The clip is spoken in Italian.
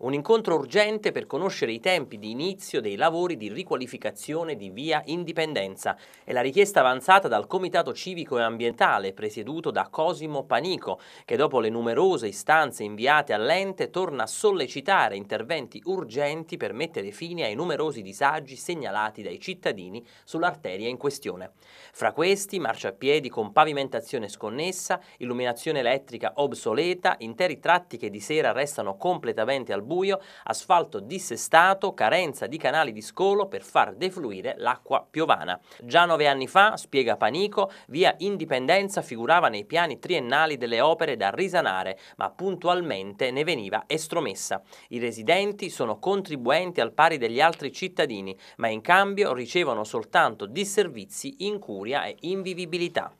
un incontro urgente per conoscere i tempi di inizio dei lavori di riqualificazione di via Indipendenza. È la richiesta avanzata dal Comitato Civico e Ambientale presieduto da Cosimo Panico, che dopo le numerose istanze inviate all'ente torna a sollecitare interventi urgenti per mettere fine ai numerosi disagi segnalati dai cittadini sull'arteria in questione. Fra questi marciapiedi con pavimentazione sconnessa, illuminazione elettrica obsoleta, interi tratti che di sera restano completamente al buio buio, asfalto dissestato, carenza di canali di scolo per far defluire l'acqua piovana. Già nove anni fa, spiega Panico, via Indipendenza figurava nei piani triennali delle opere da risanare, ma puntualmente ne veniva estromessa. I residenti sono contribuenti al pari degli altri cittadini, ma in cambio ricevono soltanto disservizi, incuria e invivibilità.